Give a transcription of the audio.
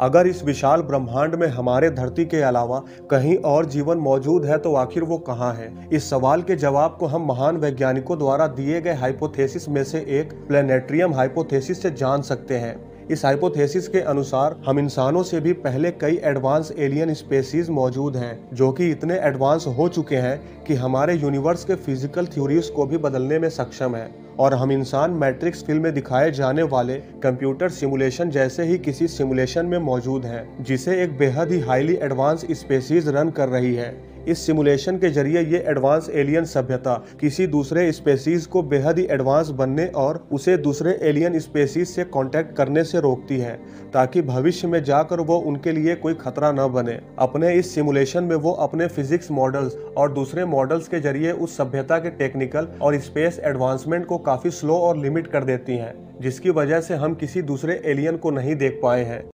अगर इस विशाल ब्रह्मांड में हमारे धरती के अलावा कहीं और जीवन मौजूद है तो आखिर वो कहाँ है इस सवाल के जवाब को हम महान वैज्ञानिकों द्वारा दिए गए हाइपोथेसिस में से एक प्लेनेट्रियम हाइपोथेसिस से जान सकते हैं इस हाइपोथेसिस के अनुसार हम इंसानों से भी पहले कई एडवांस एलियन स्पेसीज मौजूद हैं जो कि इतने एडवांस हो चुके हैं कि हमारे यूनिवर्स के फिजिकल थ्योरीज को भी बदलने में सक्षम है और हम इंसान मैट्रिक्स फिल्म में दिखाए जाने वाले कंप्यूटर सिमुलेशन जैसे ही किसी सिमुलेशन में मौजूद हैं जिसे एक बेहद ही हाईली एडवांस स्पेसीज रन कर रही है इस सिमुलेशन के जरिए ये एडवांस एलियन सभ्यता किसी दूसरे स्पेसीज को बेहद ही एडवांस बनने और उसे दूसरे एलियन स्पेसीज से कांटेक्ट करने से रोकती है ताकि भविष्य में जाकर वो उनके लिए कोई खतरा न बने अपने इस सिमुलेशन में वो अपने फिजिक्स मॉडल्स और दूसरे मॉडल्स के जरिए उस सभ्यता के टेक्निकल और स्पेस एडवांसमेंट को काफी स्लो और लिमिट कर देती हैं जिसकी वजह से हम किसी दूसरे एलियन को नहीं देख पाए हैं